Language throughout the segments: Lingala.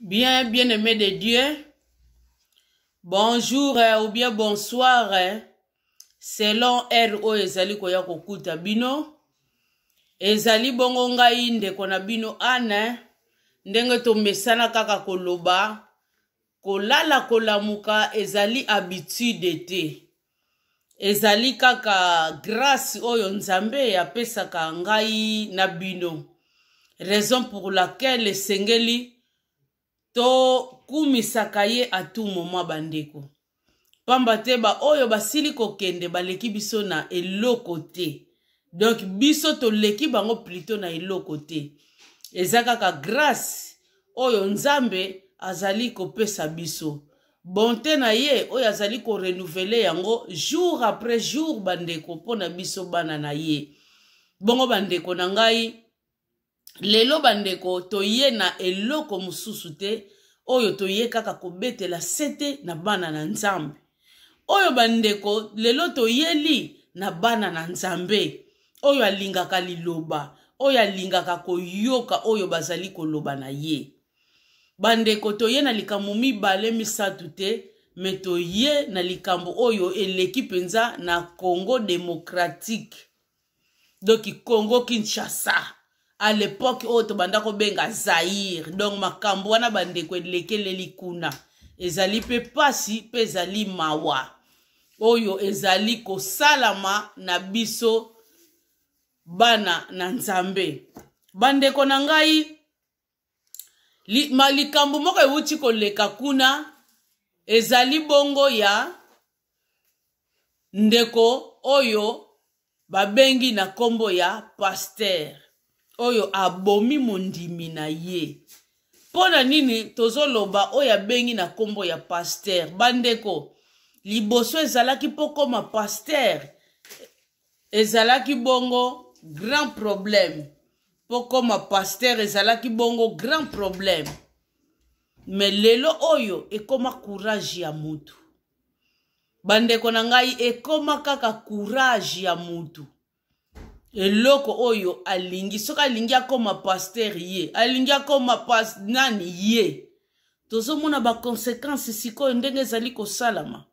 Bien, bien-aimé de Dieu, bonjour euh, ou bien bonsoir, euh, selon R oyo ezali koya kokuta bino, ezali bongo ngai ndeko na bino ane, ndenge tomesana kaka koloba, kolala kolamuka ezali habitude te. Ezali kaka grâce oyo nzambe apesaka ngai na bino. Raison pour laquelle esengeli tokumisaka ye atu moma bandeko pamba te baoyo basili kokende baleki biso na eloko te donk biso toleki bango plutôt na eloko te eza kaka grâce oyo nzambe azali kopesa biso bonte na ye oyo azali korenuvele yango jour après jour bandeko mpo na biso bana na ye bongo bandeko na ngai lelo bandeko toye na eloko mosusu te oyo toye kaka kobetela sete na bana na nzambe oyo bandeko lelo toyeli na bana na nzambe oyo alingaka liloba oyo alingaka koyoka oyo bazali koloba na ye bandeko toye na likambo mibale misato te me toye na likambo oyo eleki mpenza na congo démocratique donki congo kinshasa à l'époque oyo oh, tobanda kobenga zaïre donc makambo wana bandeko elekeleli kuna ezali mpe pasi mpe ezali mawa oyo ezali kosalama na biso bana na nzambe bandeko na ngai li, likambo moko ewuti koleka kuna ezali bongo ya ndeko oyo babengi na nkombo ya paster oyo abomi mondimi na ye mpo na nini tozoloba oyo abengi na nkombo ya paster bandeko liboso ezalaki mpo koma paster ezalaki bongo grand problème mpo koma paster ezalaki bongo grand problème me lelo oyo ekoma courage ya mutu bandeko na ngai ekoma kaka courage ya mutu eloko oyo alingi soki alingi akoma paster ye alingi akoma pas nani ye tozomona bakonsekanse sikoyo ndenge ezali kosalama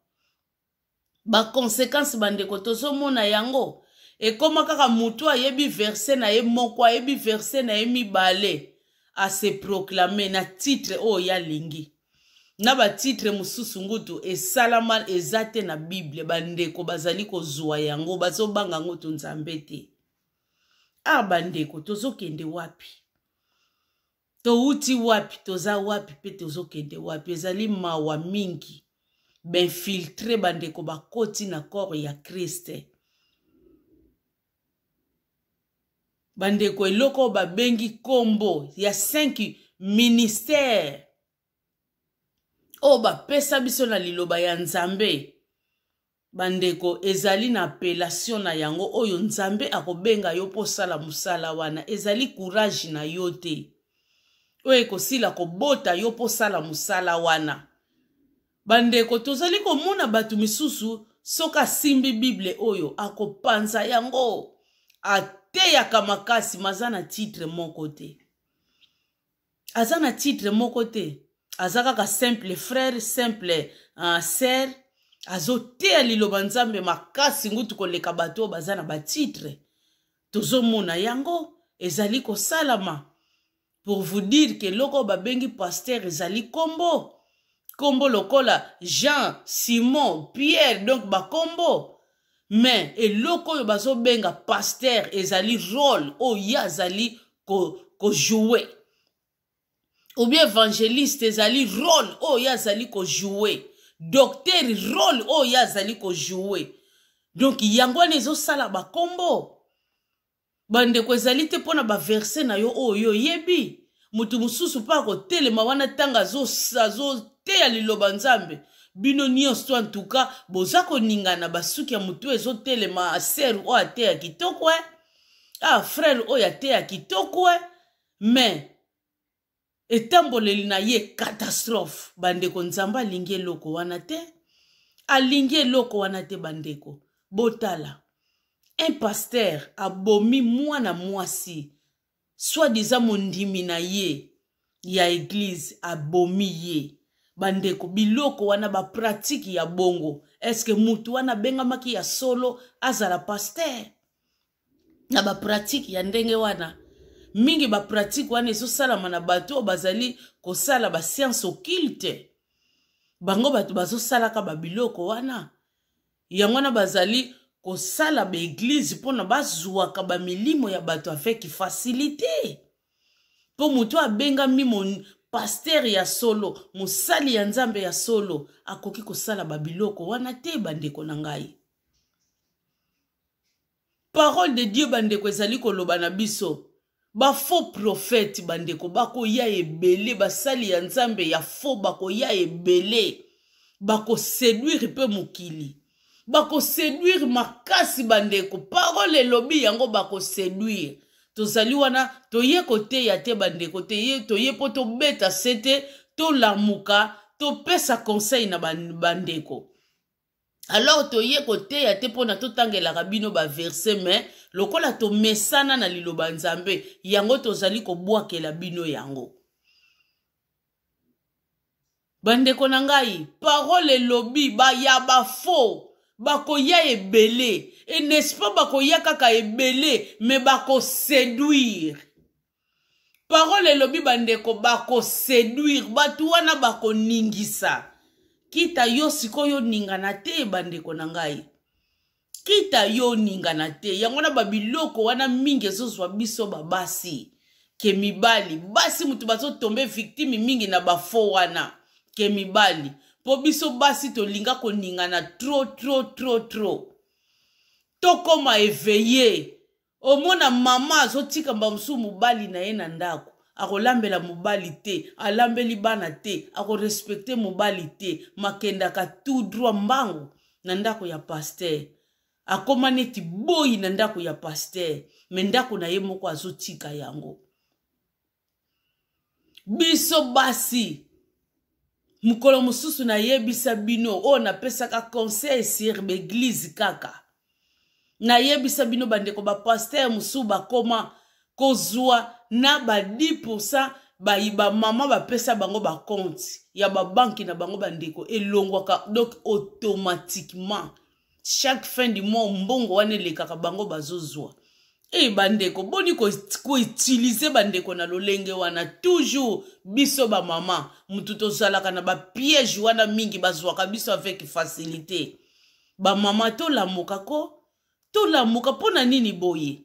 bakonsekanse bandeko tozomona yango ekóma kaka motu ayebi verse na ye moko ayebi verse na ye mibale ase proclame na titre oyo ya alingi na batitre mosusu ngutu esalama eza te na bible bandeko bazali kozwa yango bazobanga ngutu nzambe te a bandeko tozokende wapi touti wapi toza wapi mpe tozokende wapi ezali mawa mingi bainfiltre bandeko bakoti na corps ya kriste bandeko eloko oyo babengi nkombo ya 5 ministère oyo bapesa biso na liloba ya nzambe bandeko ezali na appellation na yango oyo nzambe akobenga yo mpo osala mosala wana ezali courage na yo te oyo ekosila kobota yo mpo osala mosala wana bandeko tozali komona bato misusu soki asimbi bible oyo akopanza yango ateyaka makasi maza na titre moko te aza na titre moko te aza kaka simple frère simple uh, sere azoteya liloba nzambe makasi ngutu koleka bato oyo baza na batitre tozomona yango ezali kosalama pour vous dire ke eloko oyo babengi paster ezali nkombo nkombo lokola jean simon pierre donc bankombo me eloko oyo bazobenga paster ezali role oyo ye azali kojoue ko ou bien évangéliste ezali role oyo ye azali kojoue docteur role oyo azali kojoue donk yango wana ezosala bankombo bandeko ezali te mpo na baverse na yo oyo oyebi moto mosusu mpo akotelema wana ntango azoteya liloba nzambe bino nyonso to antuka boza koningana basuki ya motu ezotelema aser oyo ateya kitoko e ah frere oyo ateya kitoko e mais etamboleli na ye katastrophe bandeko nzambe alingi eloko wana te alingi eloko wana te bandeko botala un paster abomi mwana mwasi swadiza mondimi na ye ya eglize abomi ye bandeko biloko wana bapratike ya bongo eske mutu wana abengamaki ya solo azala paster na bapratike ya ndenge wana mingi bapratike wana ezosalama na bato oyo bazali kosala basiance okilte bango bato bazosalaka babiloko wana yango wana bazali kosala baeglize mpona bazwaka bamilimo ya bato avec facilité mpo moto abengami paster ya solo mosali ya nzambe ya solo akoki kosala babiloko wana te bandeko na ngai parole de dieu bandeko ezali koloba na biso bafaux profete bandeko bakoya ebele basali ya nzambe ya faux bakoya ebele bakoseduire mpe mokili bakoseduire makasi bandeko parole elobi yango bakoseduire tozali wana toye koteya te bandeko toye mpo tobeta sete tolamuka topesa conseil na bandeko alors toye koteya te mpona totangelaka bino baverse me lokola tomesana na liloba nzambe yango tozali kobwakela bino yango bandeko na ngai parole elobi ba ya bafo bakoya ebele e nest pas bakoya kaka ebele me bakoseduire parole elobi bandeko bakoseduire bato wana bakoningisa kita yo sikoyo ningana te bandeko na ngai kita yo ningana te yango na babiloko wana mingi ezozwa biso babasi ke mibali basi moto bazotombe victime mingi na bafo wana ke mibali mpo biso basi tolinga koningana tro tro tro tro tokóma eveye omona mama azotika mbamosusu mobali na ye na ndako akolambela mobali te alambeli bana te akorespecte mobali te makendaka tu droit mbangu na ndako ya paster akóma neti boyi na ndako ya paster me ndako na ye moko azotika yango biso basi mokolo mosusu nayebisa bino oyo napesaka conseil sur baeglize kaka nayebisa bino bandeko bapaster mosusu bakóma kozwa na ba 10 bayiba mama bapesa bango bacompte ya babanki na bango bandeko elongwaka donc automatiquement chaque fin du mois mbongo wana elekaka bango bazozwa e eh, bandeko boni koutilize ko bandeko na lolenge wana toujours biso bamama motu tozalaka na bapiège wana mingi bazwaka biso avec facilité bamama tolamuka ko tolamuka mpo na nini boye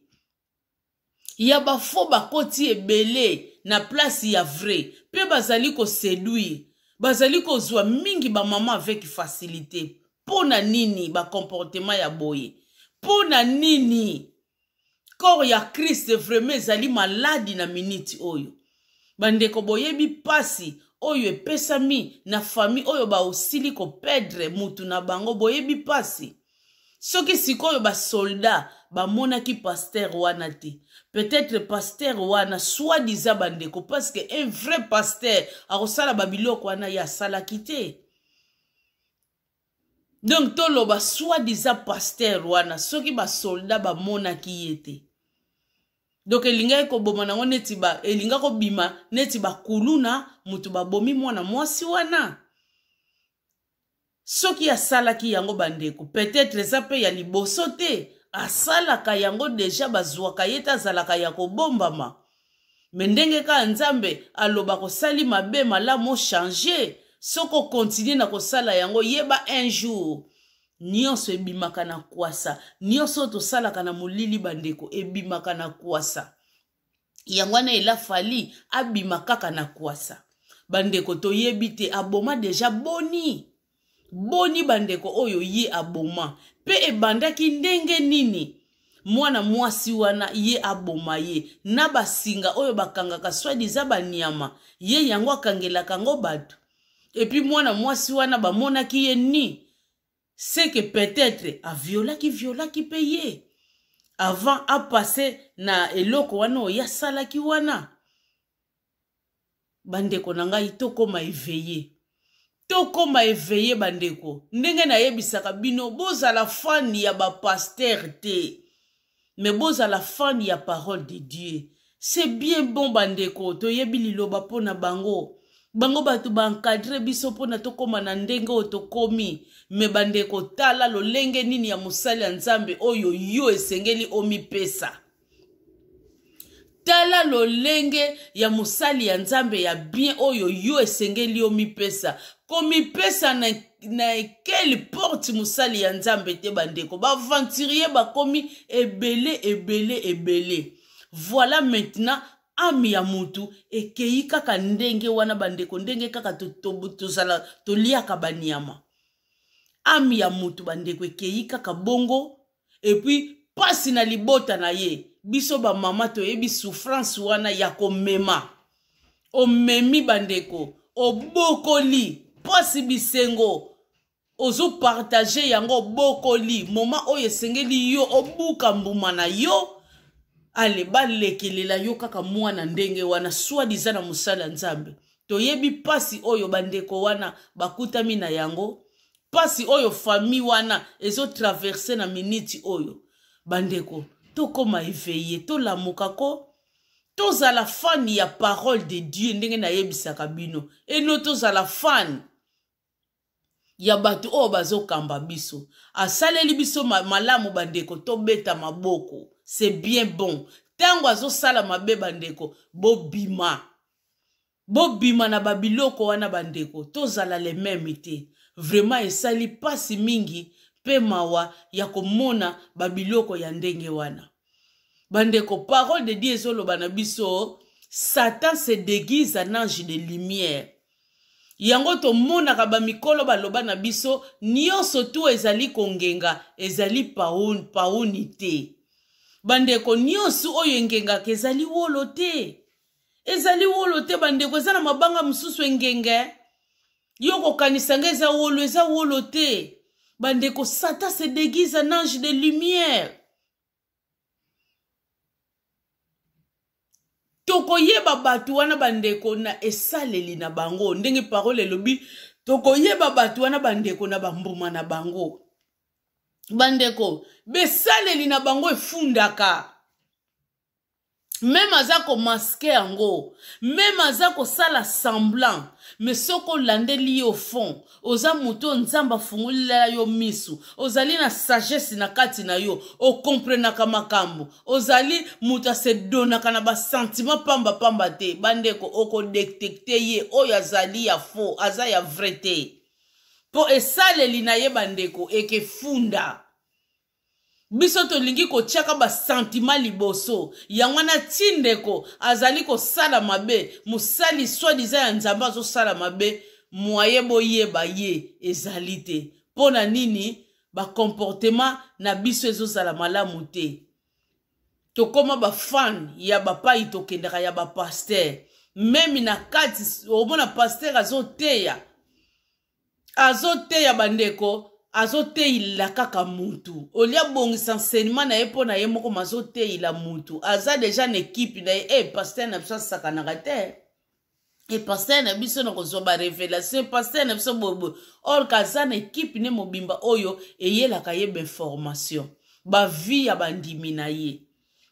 ya bafo bakoti ebele na place ya vrai mpe bazali koseduire bazali kozwa mingi bamama avec facilité mpo na nini bacomportema ya boye mpo na nini corps ya krist vraimen ezali maladi na miniti oyo bandeko boyebi mpasi oyo epesami na fami oyo baosili kopedre mutu na bango boyebi mpasi soki sikoyo basolda bamonaki paster wana te peut-être paster wana swadiza bandeko parceke un vrai paster akosala babiloko wana ye asalaki te donk toloba swadiza paster wana soki basolda bamonaki ye te donk elingaki koboma nango neti elingaki kobima neti bakulu na motu babomi mwana mwasi wana soki asalaki yango bandeko petetre eza mpe ya liboso te asalaka yango deja bazwaka ye te azalaka ya kobombama me ndenge kaka nzambe aloba kosali mabe malamu ochange soki okontinue na kosala yango yeba un jour nyonso ebimaka na kwasa nyonso oyo tosalaka na molili bandeko ebimaka na kwasa yango wana elafali abima kaka na kwasa bandeko toyebi te aboma deja boni boni bandeko oyo ye aboma mpe ebandaki ndenge nini mwana mwasi wana ye aboma ye na basinga oyo bakangaka swadiza baniama ye yango akangelaka yango bato epi mwana mwasi wana bamonaki ye ni seke peut-être aviolaki violaki mpe ye avant apase na eloko wana oyo asalaki wana bandeko na ngai tokóma eveye tokóma eveye bandeko ndenge nayebisaka bino bozala fani ya bapaster te me bozala fani ya parole de dieu se bien bon bandeko toyebi liloba mpo na bango bango bato bankadre biso mpona tokóma na ndenge oyo tokómi me bandeko tala lolenge nini ya mosali ya nzambe oyo yo esengeli omipesa tala lolenge ya mosali ya nzambe ya bien oyo yo esengeli omipesa komipesa na, na ekeli porte mosali ya nzambe te bandeko baventurier bakomi ebele ebele ebele voila maintenant ame ya motu ekei kaka ndenge wana bandeko ndenge kaka tozala to, to, toliaka baniama ame ya motu bandeko ekei kaka bongo epui mpasi na libota na ye biso bamama toyebi souffrance wana ya komema omemi bandeko obokoli mpasi bisengo ozopartage yango obokoli moma oyo esengeli yo obuka mbuma na yo ale balekelela yo kaka mwana ndenge wana swadiza na mosala ya nzambe toyebi mpasi oyo bandeko wana bakutami na yango mpasi oyo fami wana ezotraverse na miniti oyo bandeko tokóma eveye tolamuka ko tozala fani ya parole de dieu ndenge nayebisaka bino eno tozala fani ya bato oyo bazokamba biso asaleli biso malamu bandeko tobeta maboko c'est bien bon ntango azosala mabe bandeko bobima bobima na babiloko wana bandeko tozala le meme te vraiment esali mpasi mingi mpe mawa ya komona babiloko ya ndenge wana bandeko parole de dieu ezoloba na biso satan se déguise en ange de lumière yango tomonaka bamikolo baloba na biso nyonso tu ezali kongenga ezali paoni paoni te bandeko nyonso oyo engengaka ezali wolo te ezali wolo te bandeko eza na mabanga mosusu engenge eh? yo kokanisanga eza wolo eza wolo te bandeko satan se déguise en ange de lumière tokoyeba bato wana bandeko na esaleli na bango ndenge parole elobi tokoyeba bato wana bandeko na bambuma na bango bandeko besaleli na bango efundaka meme aza komaske yango meme aza kosala semblant me soki olandeli ye ofond oza motu oyo nzambe afungulela yo misu ozali na sagesse na kati na yo okomprenaka makambo ozali moto asedonaka na basentima pambapamba te bandeko okodetekte ye oyo azali ya fo aza ya vrai te mpo esaleli na ye bandeko ekefunda biso tolingi kotiaka basantima liboso yango wana ti ndeko azali kosala mabe mosali swadiza ya nzambe azosala mabe mwaye boyeba ye ezali te mpo na nini bakomportema na biso ezozala malamu te tokóma bafan ya bapai tokendaka ya bapaster memi na kati omona paster azoteya azoteya bandeko azoteila kaka mutu olia bongisa enseignement na ye mpo na ye moko ma azoteila mutu aza deja na ekipe na ye e eh, paster na biso asakanaka te e eh, paster na biso na kozwa barevelation paster na biso boyeboye ork aza na ekipe ne mobimba oyo eyelaka ye bainformation bavi ya bandimi na ye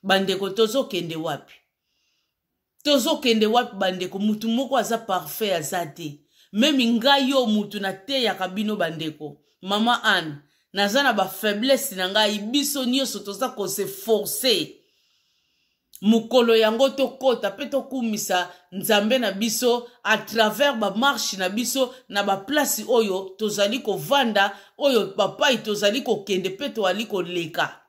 bandeko tozokende wapi tozokende wapi bandeko mutu moko aza parfait aza te memi ngai yo mutu nateyaka bino bandeko mama anne naza na bafaiblesse na ngai biso nyonso toza koseforce mokolo yango tokɔta mpe tokumisa nzambe na biso à travers bamarshe na biso na baplasi oyo tozali kovanda oyo papai tozali kokende mpe toali koleka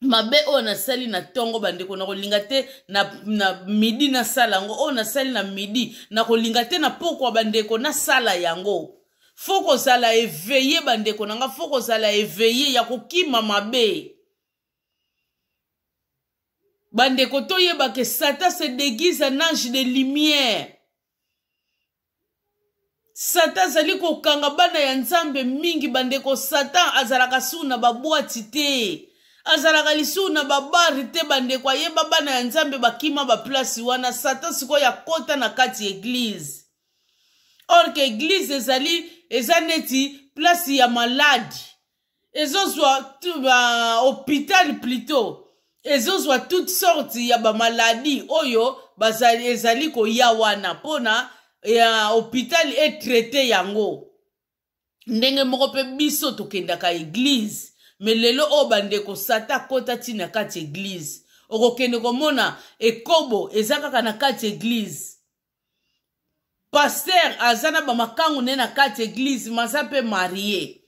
mabe oyo nasali na ntongo bandeko nakolinga te na, na midi nasala yango oyo nasali na midi nakolinga te na pokwa bandeko nasala yango fo kozala eveye bandeko na nga fo kozala eveye ya kokima mabe bandeko toyebaka satan se déguise en ange de lumière satan azali kokanga bana ya nzambe mingi bandeko satan azalaka suu na babwati te azalaka lisusu na babari te bandeko ayeba bana ya nzambe bakima baplasi wana satan sikoyo akota na kati eglize or ke eglize ezali eza neti place ya malade ezozwa hôpital plutôt ezozwa toute sorte ya bamaladi oyo bazali ezali koya wana mpona ya hôpital etraite yango ndenge moko mpe biso tokendaka eglize me lelo oyo bandeko sata akota ntina kati eglize okokende komona ekobo eza kaka na kati eglize paster aza na bamakangu nde na kati eglize ma aza mpe marie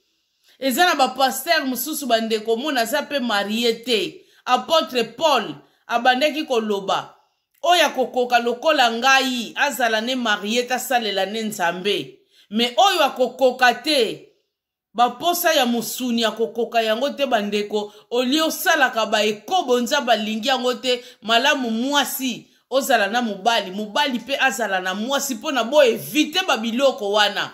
eza na bapaster mosusu bandeko mona aza mpe marie te apotre paul abandaki koloba oyo akokoka lokola ngai azala ne marie tasalela ne nzambe me oyo akokoka te baposa ya mosuni akokoka yango te bandeko olie osalaka baekobo nza balingi yango te malamu mwasi ozala na mobali mobali mpe azala na mwasi mpona boevite babiloko wana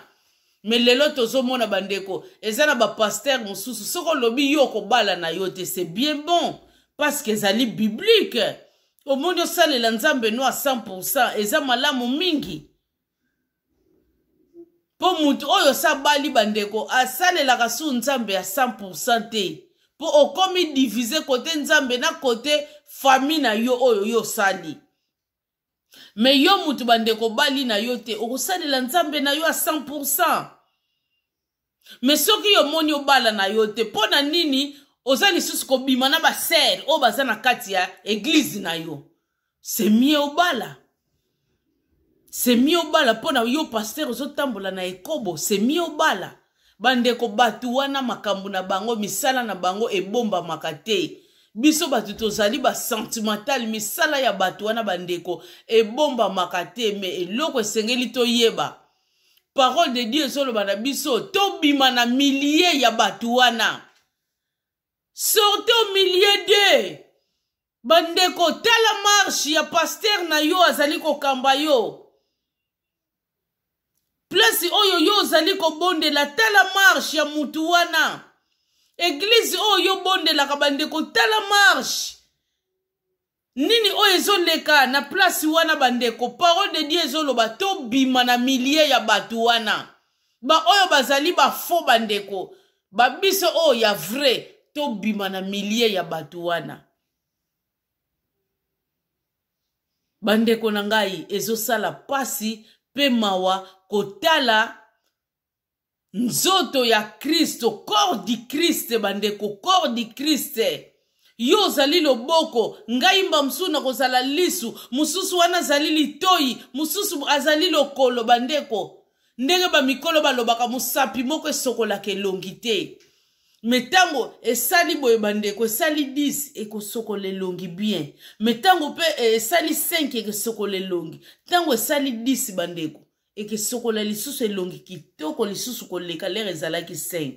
me lelo tozomona bandeko eza na bapaster mosusu soki olobi yo okobala na yo te c'est bien bon parceke ezali biblike omoni osalela nzambe no a 100 eza malamu mingi mpo motu oyo sabali bandeko asalelaka su nzambe ya 100 te mpo okomi divize kote nzambe na kote fami na yo oyo yo osali me yo mutu bandeko bali na yo te okosalela nzambe na yo ya 100 me soki omoni obala na yo te mpo na nini oza lisusu kobima na basere oyo baza na kati ya eglize na yo semie obala semie obala mpo na yo paster ozotambola na ekobo semie obala bandeko bato wana makambo na bango misala na bango ebombamaka te biso bato tozali basentimental misala ya bato wana bandeko ebombamaka te me eloko esengeli toyeba parole de dieu ezoloba na biso tobima na milie ya bato wana sorte o milie de bandeko tala marshe ya paster na yo azali kokamba yo place oyo yo ozali kobondela tala marshe ya motu wana eglize oyo oh, obondelaka bandeko tala marche nini oyo oh, ezoleka na place wana bandeko parole de dieu ezoloba tobima na milie ya bato wana baoyo bazali bafo bandeko babiso oyo oh, ya vrai tobima na milie ya bato wana bandeko na ngai ezosala pasi mpe mawa kotala nzoto ya kristo corps du kriste bandeko corps du kriste yo ozali loboko ngai mbamosusu nakozala lisu mosusu wana azali litoi mosusu azali lokolo bandeko ndenge bamikolo balobaka mosapi moko esokolaka elongi te me ntango esali boye bandeko esali 10 ekosokola elongi bien me ntango mpe esali 5 ekosokola elongi ntango esali 10 bandeko ekesokola lisusu elongi kitoko lisusu koleka lere ezalaki 5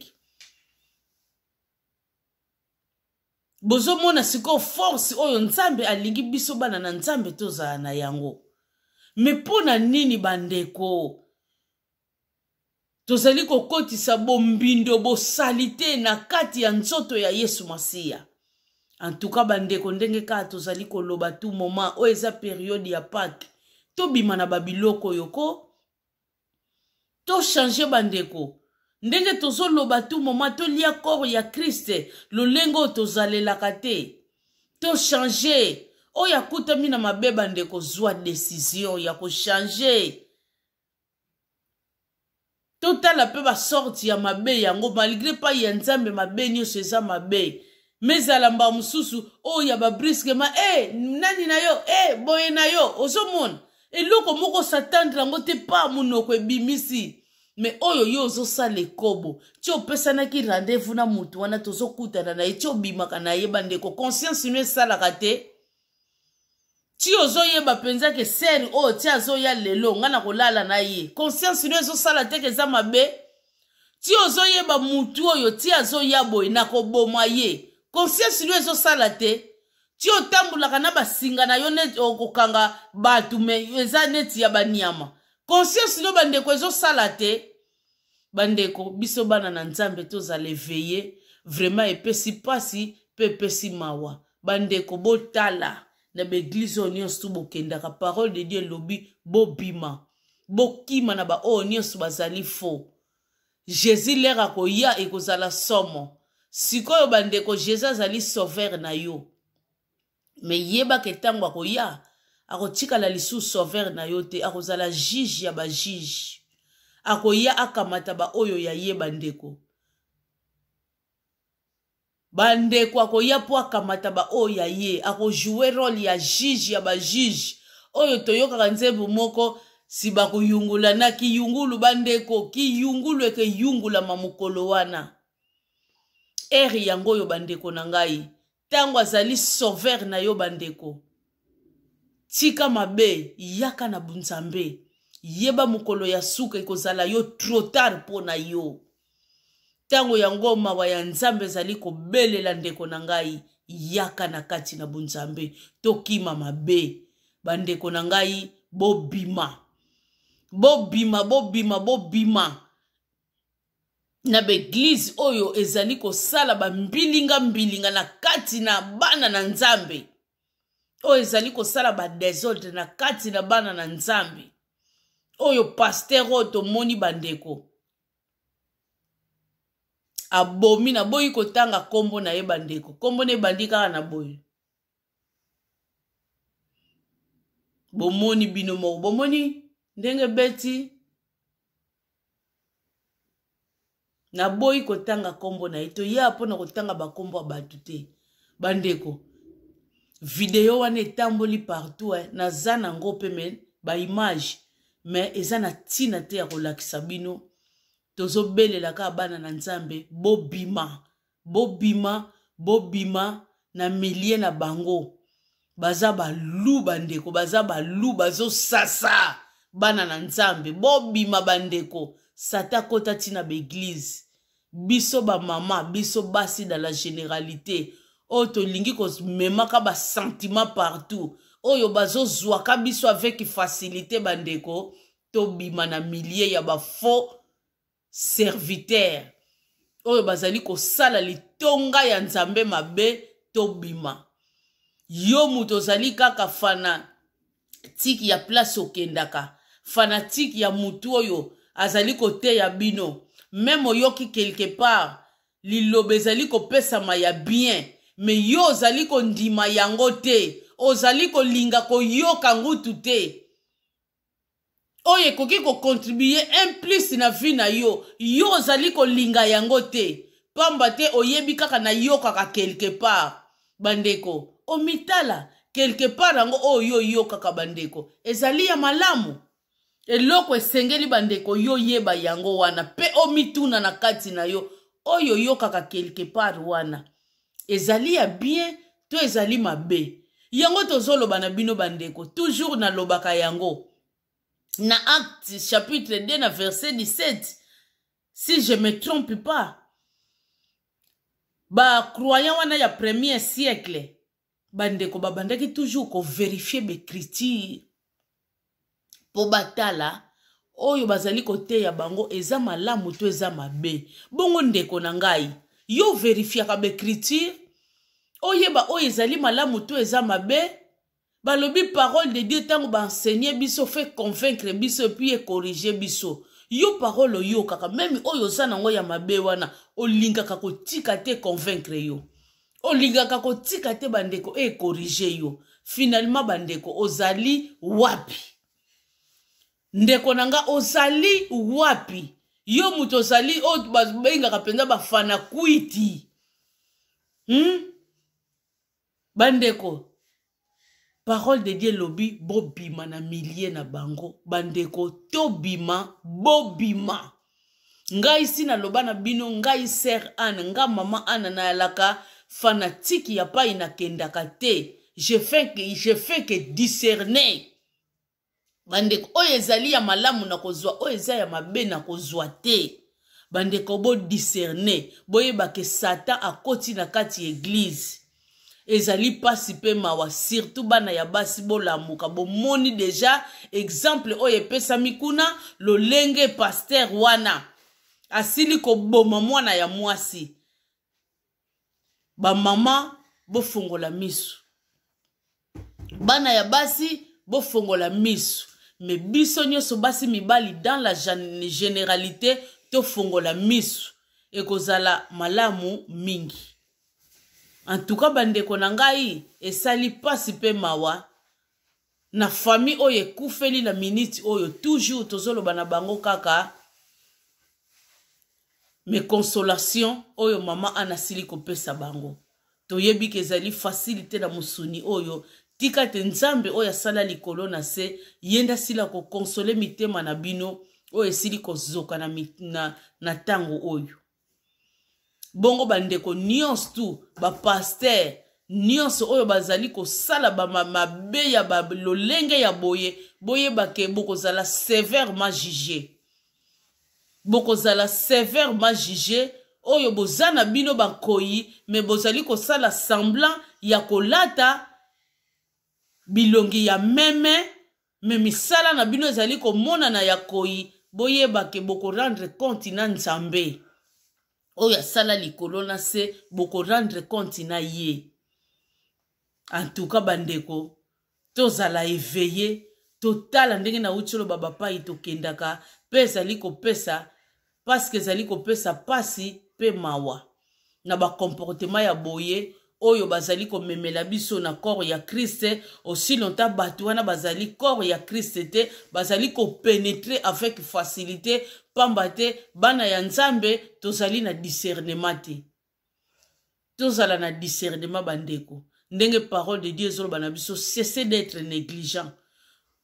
bozomona sikoyo force oyo nzambe alingi biso bana na nzambe tozala na yango me mpo na nini bandeko tozali kokotisa bombindo bosali te na kati ya nzoto ya yesu masiya antuka bandeko ndenge kaka tozali koloba tu moma oyo eza periode ya pake tobima na babiloko oyo ko tochange bandeko ndenge tozoloba tu moma tolia kore ya kriste lolenge oyo tozalelaka te tochange oyo akutami na mabe bandeko zwa desizio ya kochange totala mpe basorti ya mabe yango malgre pai ya nzambe mabe nyonso eza mabe me ezala mbaa mosusu oyo ya babriskema e eh, nani na yo e eh, boye na yo ozomona eloko moko osatandre yango te pa monoko ebimisi me oyo ye ozosala ekobo ti opesanaki rendez-vous na motu wana tozokutana na ye ti obimaka na ye bandeko conscience no esalaka te ti ozoyeba mpenza ke sere oyo ti azoya lelo ngai na kolala na ye conscience no ezosala te ke eza mabe ti ozoyeba mutu oyo ti azoya boye na koboma ye conscience no ezosala te ti otambolaka na basinga na yo neti okokanga bato me eza neti ya baniama conscience no bandeko ezosala te bandeko biso bana na nzambe tozala eveye vraiment epesi mpasi mpe epesi mawa bandeko botala na baeglize oyo nyonso to bokendaka parole de dieu elobi bobima bokima na baoyo nyonso bazali fo jésus lere akoya ekozala somo sikoyo bandeko jésus azali sauver na yo me yebaka ntango akoya akotikala lisusu sauver na yo te akozala juge ya bajuge akoya akamata baoyo ya ye bandeko bandeko akoya mpo akamata baoyo ya ye akojoue role ya juge ya bajuge oyo toyokaka nzembo moko si bakoyungula na kiyungulu bandeko kiyungulu ekeyungulama mokolo wana ere yango oyo bandeko na ngai ntango azali sauver na yo bandeko tika mabe yaka na bunzambe yeba mokolo ya suka ekozala yo trotard mpo na yo ntango yango mawa ya nzambe ezali kobelela ndeko na ngai yaka na kati na bonzambe tokima mabe bandeko na ngai bobima bobima bobima bobima na baeglize oyo ezali kosala bambilinga-mbilinga na kati na bana na nzambe oyo ezali kosala badesordre na kati na bana na nzambe oyo paster oyo tomoni bandeko abomi naboyi kotanga nkombo na ye bandeko nkombo na ebandi kaka na boye bomoni bino moko bomoni ndenge beti naboyi kotanga nkombo na ye toya mpona kotanga bankombo ya bato te bandeko video wana etamboli partout eh. naza nango mpe me baimage me eza na ntina te ya kolakisa bino tozobelela kaka bana na nzambe bobima bobima bobima na milie na bango baza balu bandeko baza balu bazosasa bana na nzambe bobima bandeko sata akota ntina baeglize biso bamama biso basi dans la généralité oyo tolingi komemaka basentima partout oyo bazozwaka biso avec facilité bandeko tobima na milie ya bafaux servitere oyo bazali kosala litonga ya nzambe mabe tobima yo moto ozali kaka fanatike ya place okendaka fanatike ya motu oyo azali koteya bino meme oyoki quelque part liloba ezali kopesama ya bien me yo ozali kondima yango te ozali kolinga koyoka ngutu te oyo ekoki kokontribue implice na vi na yo yo ozali kolinga yango te pamba te oyebi kaka nayokaka quelque part bandeko omitala quelque part yango oyo yo yokaka bandeko ezali ya malamu eloko esengeli bandeko yo yeba yango wana mpe omituna na kati na yo oyo yokaka quelque part wana ezali ya bien to ezali mabe yango tozoloba na bino bandeko toujours nalobaka yango na acte chapitre 2 na verset 17 si je me trompe pas bacroyant wana ya premier siècle bandeko babandaki toujours koverifie baécriture mpo batala oyo bazali koteya bango eza malamu to eza mabe bongo ndeko na ngai yo verifiaka baécriture oyeba oyo ezali malamu to eza mabe balobi parole de dieu ntango baensegne biso fe convaincre biso epui ekorige biso yo parole oyokaka meme oyo oza nango ya mabe wana olingaka kotika te convaincre yo olingaka kotika te bandeko ekorige eh, yo finalement bandeko ozali wapi ndeko na nga ozali wapi yo moto ozali oyo oh, babengaka mpenza bafana kwiti hmm? bandeko parole de dieu elobi bobima na milie na bango bandeko tobima bobima ngai si naloba na bino ngai ser anne nga mama anne nayalaka fanatike ya pai nakendaka te je fais que, je fais que discerner bandeko oyo ezali ya malamu na kozwa oyo eza ya mabe na kozwa te bandeko bodiscerne boyebake satan akoti na kati ya eglize ezali mpasi mpe mawa surtout bana ya basi bolamuka bomoni deja exemple oyo epesami kuna lolenge paster wana asili koboma mwana ya mwasi bamama bofungola miso bana ya basi bofungola miso me biso nyonso basi mibali dans la généralité tofungola miso ekozala malamu mingi antuka bandeko na ngai esali pasi mpe mawa na fami oyo ekufeli na miniti oyo toujours tozoloba na bango kaka me consolation oyo mama anasili kopesa bango toyebi ke ezali fasili te na mosuni oyo tika te nzambe oyo asala likolo na se ye nde asila kokonsole mitema na bino oyo esili kozoka na, na, na ntango oyo bongo bandeko nyonso tu bapaster nyonso oyo bazali kosala bamabe ya balolenge ya boye boyeba ke bokozala sévèrement juge bokozala sévèrement juge oyo boza na bino bakoyi me bozali kosala semblant ya kolata bilongi ya meme me misala na bino ezali komonana ya koyi boyeba ke bokorendre compte na nzambe oyo asala likolo na se bokorendre compte na ye antuka bandeko tozala eveye totala ndenge nauti oloba bapai tokendaka mpe ezali kopesa paske ezali kopesa pasi mpe mawa na bacomportema ya boye oyo bazali komemela biso na corps ya kriste aussi longtemps bato wana bazali corps ya kriste te bazali kopenetre avec facilité pamba te bana ya nzambe tozali na discernement te tozala na discernement bandeko ndenge parole de dieu ezoloba na biso cesse d'être négligent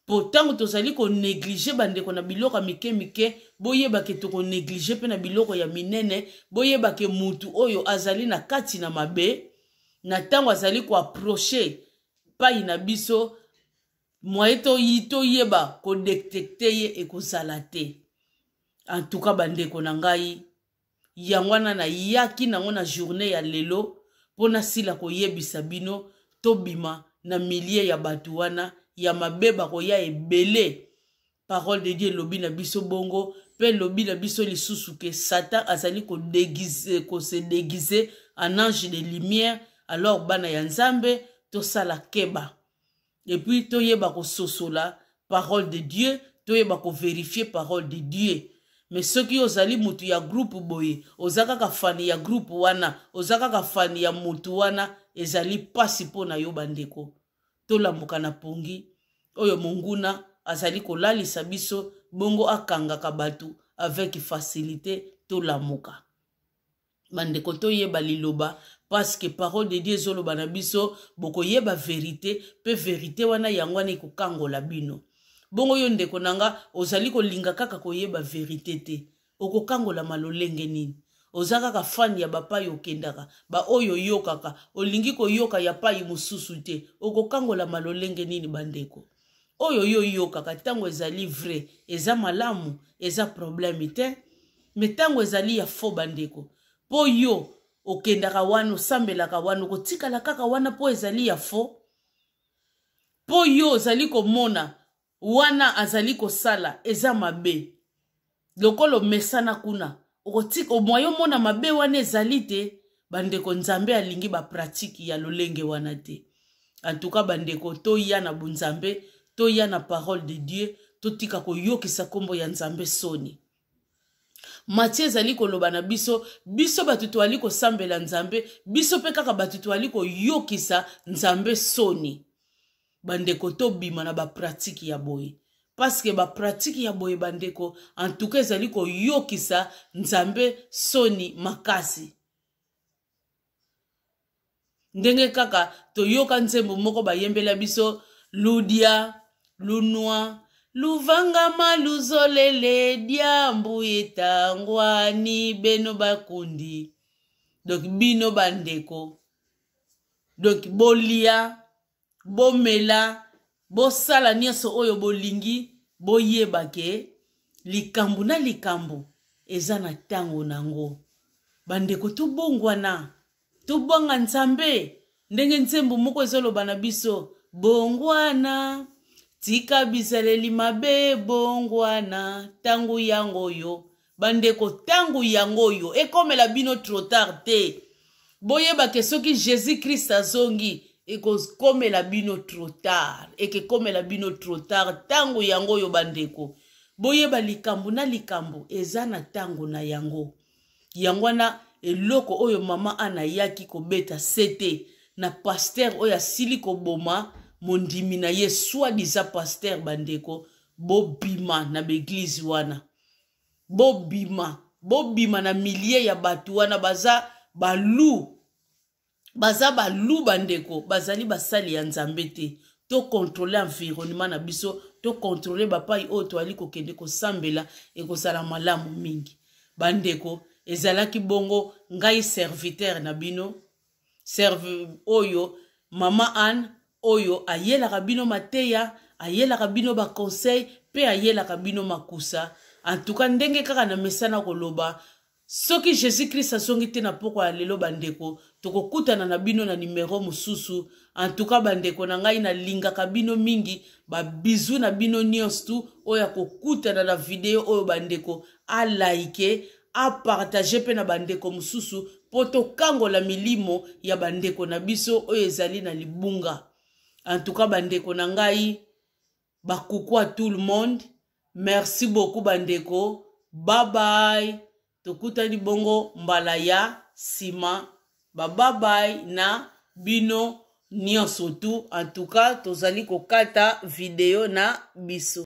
po ntango tozali konéglige bandeko na biloko ya mike mike boyebake tokonéglige mpe na biloko ya minene boyebake mutu oyo azali na kati na mabe na ntango azali koaproche pai na biso mwaye toyi toyeba kodetekte ye ekozala te antuka bandeko na ngai yango wana nayaki nango na journée ya lelo mpo nasila koyebisa bino tobima na milie ya bato wana ya mabe bakoya ebele parole de dieu elobi na biso bongo mpe elobi na biso lisusu ke satan azali kose degize en ange de lumière alors bana ya nzambe tosala keba epuis toyeba kososola parole de dieu toyeba koverifie parole de dieu me soki ozali motu ya groupe boye oza kaka fani ya groupe wana oza kaka fani ya motu wana ezali mpasi mpo na yo bandeko tolamboka na pongi oyo monguna azali kolalisa biso bongo akangaka bato avec facilité tolamuka bandeko toyeba liloba parceke parole de dieu ezoloba na biso bokoyeba verite mpe verite wana yango wana ekokangola bino bongo yo ndeko na nga ozali kolinga kaka koyeba verite te okokangolama lolenge nini oza kaka fani ya bapai okendaka baoyo oyokaka olingi koyoka ya pai mosusu te okokangolama lolenge nini bandeko oyo yo oyokaka ntango ezali vrai eza malamu eza probleme te me ntango ezali ya fo bandeko mpo yo okendaka wana osambelaka wana okotikala kaka wana mpo ezali ya fo mpo yo ozali komona wana azali kosala eza mabe lokola omesana kuna okotika omwa yo mona mabe wana ezali te bandeko nzambe alingi bapratike ya lolenge wana te antuka bandeko toya na bonzambe toya na parole de dieu totika koyokisa nkombo ya nzambe soni matie ezali koloba na biso biso bato toali kosambela nzambe biso mpe kaka bato toali koyokisa nzambe soni bandeko tobima na bapratike ya boye parceke bapratike ya boye bandeko antuka ezali koyokisa nzambe soni makasi ndenge kaka toyoka nzembo moko bayembela biso ludia lunwa luvangama luzolele diambu etangwani beno bakundi donk bino bandeko donk bolia bomela bosala nyonso oyo bolingi boyeba ke likambo na likambo eza na ntango nango bandeko tobongwana tobonga nzambe ndenge nsembo moko ezoloba na biso bongwana tika bizaleli mabe ebongwana ntango yango oyo bandeko ntango yango oyo ekomela bino trotard te boyebake soki jésus krist azongi ekokomela bino trotard ekekomela bino trotard ntango yango oyo bandeko boyeba likambo na likambo eza na ntango na yango yango wana eloko oyo mama anayaki kobeta sete na paster oyo asili koboma mondimi na ye swadiza paster bandeko bobima na baeglize wana bobima bobima na milie ya bato wana baza balu baza balu bandeko bazali basali ya nzambe te tokontrole environnement na biso tokontrole bapai oyo toali kokende kosambela ekozala malamu mingi bandeko ezalaki bongo ngai serviteur na bino serve oyo mama anne oyo ayelaka bino mateya ayelaka bino baconseil mpe ayelaka bino makusa antuka ndenge kaka na mesana koloba soki jésus-krist asongi te na pokwa ya lelo bandeko tokokutana na bino na nimero mosusu antuka bandeko na ngai nalingaka bino mingi babizu na bino nyonso tu oyo akokutana na video oyo bandeko alaike apartage mpe na bandeko mosusu mpo tokangola milimo ya bandeko na biso oyo ezali na libunga en tout cas bandeko na ngai bakuku a tout le monde merci beaucoup bandeko babai tokutani bongo mbala ya nsima bababai na bino nyonso tu en tout cas tozali kokata video na biso